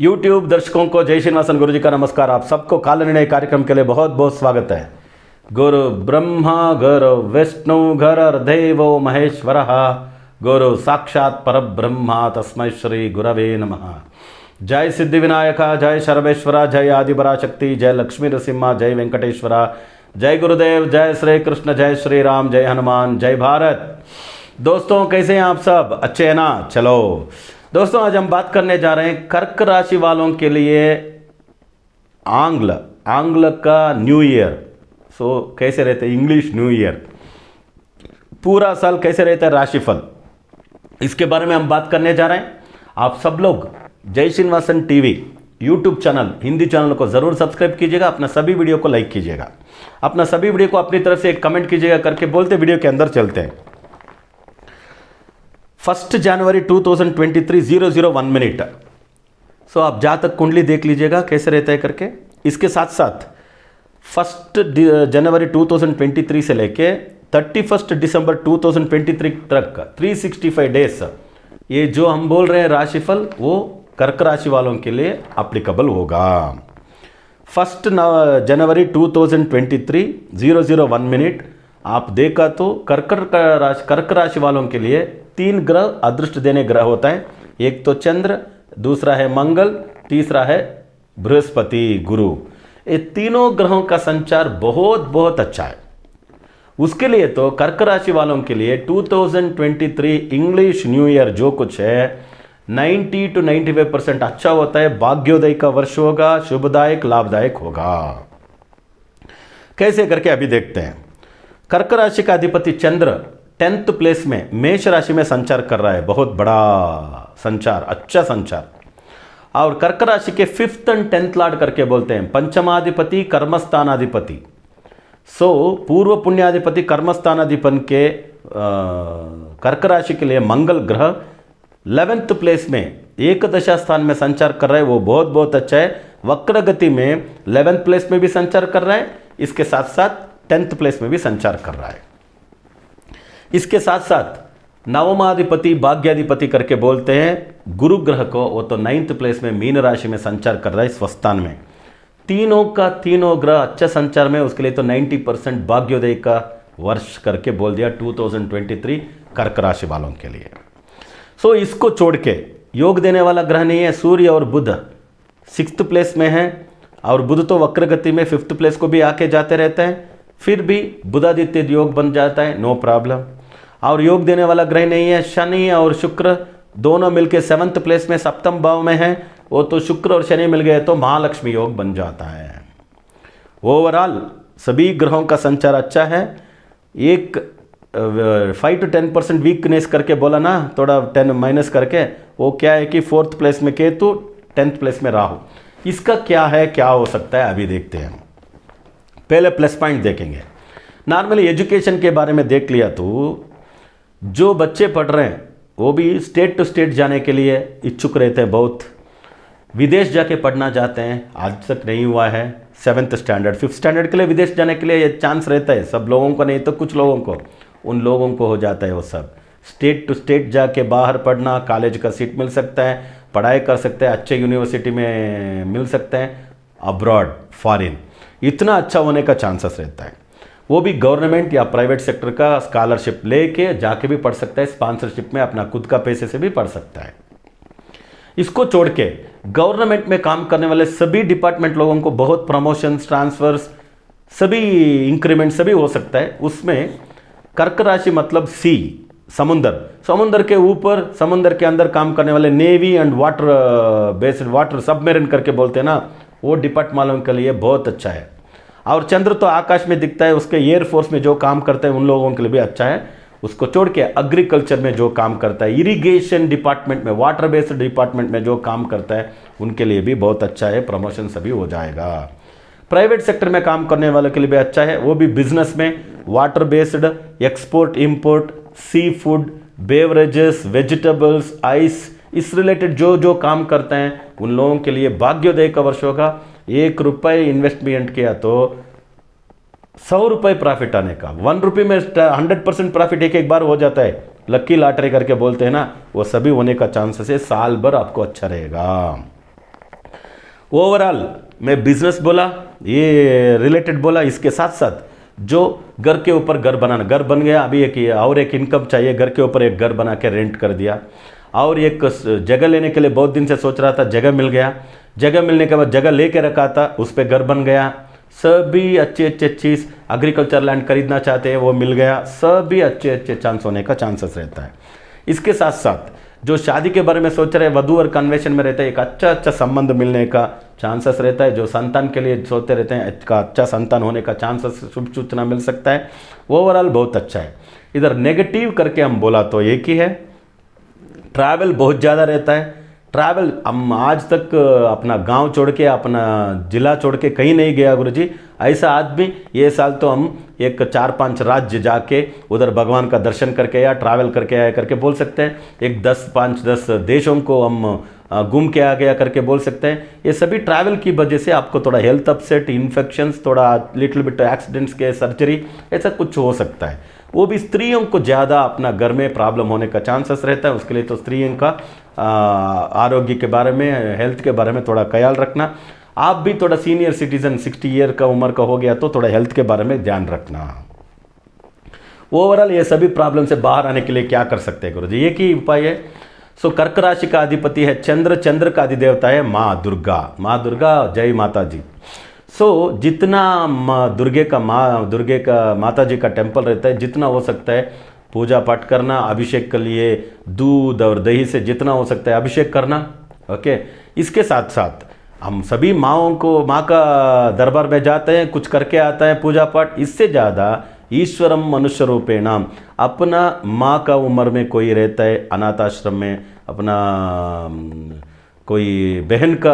YouTube दर्शकों को जय श्रीनिवासन गुरु जी का नमस्कार आप सबको काल निर्णय कार्यक्रम के लिए बहुत बहुत स्वागत है गुरु ब्रह्मा गुरु विष्णु घर देवो महेश्वर गुरु साक्षात पर ब्रह्मा तस्मय श्री गुरवे नम जय सिद्धि विनायक जय सर्वेश्वरा जय आदिपरा शक्ति जय लक्ष्मी नृसिम्हा जय वेंकटेश्वर जय गुरुदेव जय श्री कृष्ण जय श्री राम जय हनुमान जय भारत दोस्तों कैसे हैं आप सब अच्छे हैं ना चलो दोस्तों आज हम बात करने जा रहे हैं कर्क राशि वालों के लिए आंग्ल आंग्ल का न्यू ईयर सो कैसे रहते हैं इंग्लिश न्यू ईयर पूरा साल कैसे रहता है राशिफल इसके बारे में हम बात करने जा रहे हैं आप सब लोग Jai Srinivasan TV YouTube channel Hindi channel को ज़रूर सब्सक्राइब कीजिएगा अपना सभी वीडियो को लाइक कीजिएगा अपना सभी वीडियो को अपनी तरफ से एक कमेंट कीजिएगा करके बोलते वीडियो के अंदर चलते हैं फर्स्ट जनवरी 2023 zero zero one minute so आप जा तक कुंडली देख लीजिएगा कैसे रहता है करके इसके साथ साथ फर्स्ट जनवरी 2023 से लेके थर्टी फर्स्ट दिसंबर 2023 तक 365 डेज ये जो हम बोल रहे हैं राशिफल वो कर्क राशि वालों के लिए अप्लीकेबल होगा फर्स्ट जनवरी 2023 001 मिनट आप देखा तो कर्क राशि कर्क राशि वालों के लिए तीन ग्रह अदृष्ट देने ग्रह होते हैं एक तो चंद्र दूसरा है मंगल तीसरा है बृहस्पति गुरु ये तीनों ग्रहों का संचार बहुत बहुत अच्छा है उसके लिए तो कर्क राशि वालों के लिए 2023 इंग्लिश न्यू ईयर जो कुछ है 90 टू 95 परसेंट अच्छा होता है भाग्योदय का वर्ष होगा शुभदायक लाभदायक होगा कैसे करके अभी देखते हैं कर्क राशि का अधिपति चंद्र टेंथ प्लेस में मेष राशि में संचार कर रहा है बहुत बड़ा संचार अच्छा संचार और कर्क राशि के फिफ्थ एंड टेंथ लॉर्ड करके बोलते हैं पंचमाधिपति कर्मस्थानाधिपति सो so, पूर्व पुण्याधिपति कर्मस्थानाधिपन के आ, कर्क राशि के लिए मंगल ग्रह लेवेंथ प्लेस में एकदशा स्थान में संचार कर रहा है वो बहुत बहुत अच्छा है वक्र गति में लेवेंथ प्लेस में भी संचार कर रहा है इसके साथ साथ टेंथ प्लेस में भी संचार कर रहा है इसके साथ साथ नवमाधिपति भाग्याधिपति करके बोलते हैं गुरु ग्रह को वो तो नाइन्थ प्लेस में मीन राशि में संचार कर रहा है स्वस्थान में तीनों का तीनों ग्रह अच्छा संचार में उसके लिए तो 90 परसेंट भाग्योदय का वर्ष करके बोल दिया 2023 कर्क राशि वालों के लिए सो so, इसको छोड़ के योग देने वाला ग्रह नहीं है सूर्य और बुध सिक्स प्लेस में है और बुध तो वक्र गति में फिफ्थ प्लेस को भी आके जाते रहते हैं फिर भी बुधादित्य योग बन जाता है नो प्रॉब्लम और योग देने वाला ग्रह नहीं है शनि और शुक्र दोनों मिलके सेवंथ प्लेस में सप्तम भाव में है वो तो शुक्र और शनि मिल गए तो महालक्ष्मी योग बन जाता है ओवरऑल सभी ग्रहों का संचार अच्छा है एक five to ten percent weakness करके बोला ना थोड़ा टेन माइनस करके वो क्या है कि फोर्थ प्लेस में केतु टेंथ प्लेस में राहु इसका क्या है क्या हो सकता है अभी देखते हैं पहले प्लस पॉइंट देखेंगे नॉर्मली एजुकेशन के बारे में देख लिया तो जो बच्चे पढ़ रहे हैं वो भी स्टेट टू स्टेट जाने के लिए इच्छुक रहते हैं बहुत विदेश जाके पढ़ना चाहते हैं आज तक नहीं हुआ है सेवन्थ स्टैंडर्ड फिफ्थ स्टैंडर्ड के लिए विदेश जाने के लिए चांस रहता है सब लोगों को नहीं तो कुछ लोगों को उन लोगों को हो जाता है वो सब स्टेट टू स्टेट जाके बाहर पढ़ना कॉलेज का सीट मिल सकता है पढ़ाई कर सकते हैं अच्छे यूनिवर्सिटी में मिल सकते हैं अब्रॉड फॉरिन इतना अच्छा होने का चांसेस रहता है वो भी गवर्नमेंट या प्राइवेट सेक्टर का स्कॉलरशिप लेके जाके भी पढ़ सकता है स्पॉन्सरशिप में अपना खुद का पैसे से भी पढ़ सकता है इसको छोड़ के गवर्नमेंट में काम करने वाले सभी डिपार्टमेंट लोगों को बहुत प्रमोशंस ट्रांसफर्स सभी इंक्रीमेंट सभी हो सकता है उसमें कर्क राशि मतलब सी समुंदर समुंदर के ऊपर समुंदर के अंदर काम करने वाले navy and water based water submarine करके बोलते हैं ना वो डिपार्टमेंट वालों के लिए बहुत अच्छा है और चंद्र तो आकाश में दिखता है उसके एयरफोर्स में जो काम करते हैं उन लोगों के लिए भी अच्छा है उसको छोड़ के एग्रीकल्चर में जो काम करता है इरिगेशन डिपार्टमेंट में वाटर बेस्ड डिपार्टमेंट में जो काम करता है उनके लिए भी बहुत अच्छा है प्रमोशन सभी हो जाएगा प्राइवेट सेक्टर में काम करने वालों के लिए भी अच्छा है वो भी बिजनेस में water based export import sea food beverages vegetables ice इस रिलेटेड जो जो काम करते हैं उन लोगों के लिए भाग्योदय का वर्ष होगा एक रुपये इन्वेस्टमेंट किया तो सौ रुपये प्रॉफिट आने का वन रुपये में हंड्रेड परसेंट प्रॉफिट एक एक बार हो जाता है लक्की लॉटरी करके बोलते हैं ना वो सभी होने का चांसेस है साल भर आपको अच्छा रहेगा ओवरऑल मैं बिजनेस बोला ये रिलेटेड बोला इसके साथ साथ जो घर के ऊपर घर बनाना घर बन गया अभी एक और एक इनकम चाहिए घर के ऊपर एक घर बना के रेंट कर दिया और एक जगह लेने के लिए बहुत दिन से सोच रहा था जगह मिल गया जगह मिलने के बाद जगह ले कर रखा था उस पर घर बन गया सभी अच्छी अच्छी अच्छी एग्रीकल्चर लैंड खरीदना चाहते हैं वो मिल गया सभी अच्छे अच्छे चांस होने का चांसेस रहता है इसके साथ साथ जो शादी के बारे में सोच रहे वधु और कन्वेशन में रहते हैं एक अच्छा अच्छा संबंध मिलने का चांसेस रहता है जो संतान के लिए सोचते रहते हैं का अच्छा संतान होने का चांसेस शुभ सूचना मिल सकता है ओवरऑल बहुत अच्छा है इधर नेगेटिव करके हम बोला तो एक ही है ट्रैवल बहुत ज़्यादा रहता है ट्रैवल हम आज तक अपना गांव छोड़ के अपना ज़िला छोड़ के कहीं नहीं गया गुरु जी ऐसा आदमी ये साल तो हम एक चार पांच राज्य जाके उधर भगवान का दर्शन करके या ट्रैवल करके आया करके बोल सकते हैं एक दस पाँच दस देशों को हम घूम के आ गया करके बोल सकते हैं ये सभी ट्रैवल की वजह से आपको थोड़ा हेल्थ अपसेट इन्फेक्शंस थोड़ा लिटिल बिट एक्सीडेंट्स के सर्जरी ऐसा कुछ हो सकता है वो भी स्त्रियों को ज़्यादा अपना घर में प्रॉब्लम होने का चांसेस रहता है उसके लिए तो स्त्रियों का आरोग्य के बारे में हेल्थ के बारे में थोड़ा ख्याल रखना आप भी थोड़ा सीनियर सिटीज़न सिक्सटी ईयर का उम्र का हो गया तो थोड़ा हेल्थ के बारे में ध्यान रखना ओवरऑल ये सभी प्रॉब्लम से बाहर आने के लिए क्या कर सकते हैं गुरु जी एक ही उपाय है सो so, कर्क राशि का अधिपति है चंद्र चंद्र का अधिदेवता है माँ दुर्गा माँ दुर्गा जय माता जी सो so, जितना दुर्गे का माँ दुर्गे का माता जी का टेम्पल रहता है जितना हो सकता है पूजा पाठ करना अभिषेक के लिए दूध और दही से जितना हो सकता है अभिषेक करना ओके इसके साथ साथ हम सभी माओं को माँ का दरबार में जाते हैं कुछ करके आता है पूजा पाठ इससे ज़्यादा ईश्वरम मनुष्य रूपेणाम अपना माँ का उम्र में कोई रहता है अनाथ आश्रम में अपना कोई बहन का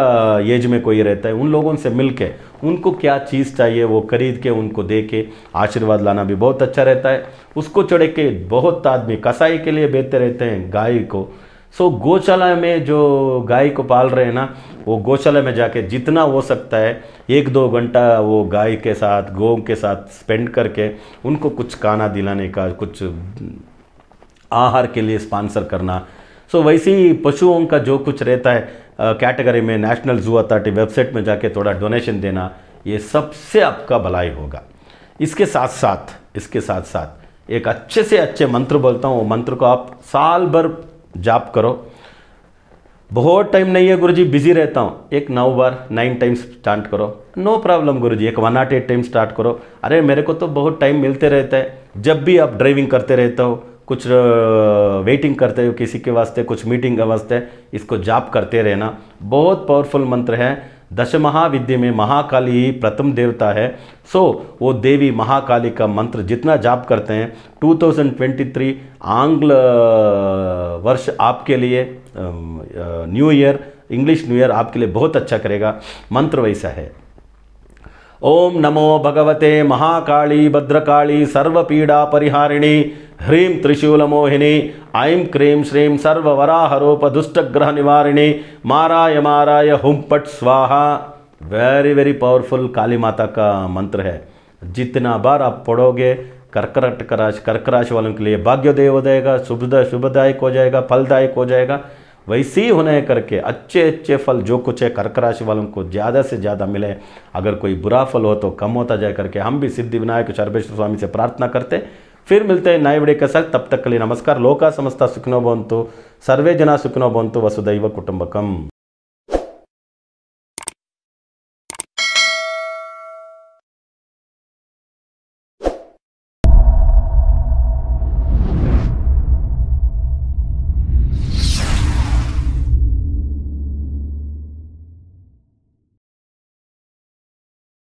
एज में कोई रहता है उन लोगों से मिल के उनको क्या चीज़ चाहिए वो खरीद के उनको दे के आशीर्वाद लाना भी बहुत अच्छा रहता है उसको चढ़े के बहुत आदमी कसाई के लिए बेहते रहते हैं गाय को सो गौशाला में जो गाय को पाल रहे हैं ना वो गौशाला में जाके जितना हो सकता है एक दो घंटा वो गाय के साथ गौ के साथ स्पेंड करके उनको कुछ खाना दिलाने का कुछ आहार के लिए स्पॉन्सर करना सो वैसे ही पशुओं का जो कुछ रहता है कैटेगरी में नेशनल जू अथॉरिटी वेबसाइट में जाके थोड़ा डोनेशन देना ये सबसे आपका भलाई होगा इसके साथ साथ इसके साथ साथ एक अच्छे से अच्छे मंत्र बोलता हूँ वो मंत्र को आप साल भर जाप करो बहुत टाइम नहीं है गुरुजी बिजी रहता हूँ एक नौ बार नाइन टाइम्स स्टार्ट करो नो प्रॉब्लम गुरुजी एक one naught eight time start करो अरे मेरे को तो बहुत टाइम मिलते रहता है जब भी आप ड्राइविंग करते रहते हो कुछ वेटिंग करते हो किसी के वास्ते कुछ मीटिंग के वास्ते इसको जाप करते रहना बहुत पावरफुल मंत्र है दश महाविद्य में महाकाली ही प्रथम देवता है सो so, वो देवी महाकाली का मंत्र जितना जाप करते हैं 2023 आंग्ल वर्ष आपके लिए new year English new year आपके लिए बहुत अच्छा करेगा मंत्र वैसा है ओम नमो भगवते महाकाली भद्रकाली सर्वपीड़ा परिहारिणी ह्रीं त्रिशूलमोहिनी ऐं क्रीं श्रीं निवारिणी माराय माराय हुम पट स्वाहा वेरी वेरी पावरफुल काली माता का मंत्र है जितना बार आप पढ़ोगे कर्कट राशि कर्क राशि वालों के लिए भाग्योदय हो जाएगा शुभदा शुभदायक हो जाएगा फलदायक हो जाएगा वैसे ही होने करके अच्छे अच्छे फल जो कुछ है कर्क राशि वालों को ज़्यादा से ज़्यादा मिले अगर कोई बुरा फल हो तो कम होता जाए करके हम भी सिद्धि विनायक सर्वेश्वर स्वामी से प्रार्थना करते फिर मिलते हैं नए वीडियो के साथ तब तक के लिए नमस्कार लोका समस्ता सुखनो बंतु सर्वे जना सुखनो बंतु वसुदैव कुटुंबकम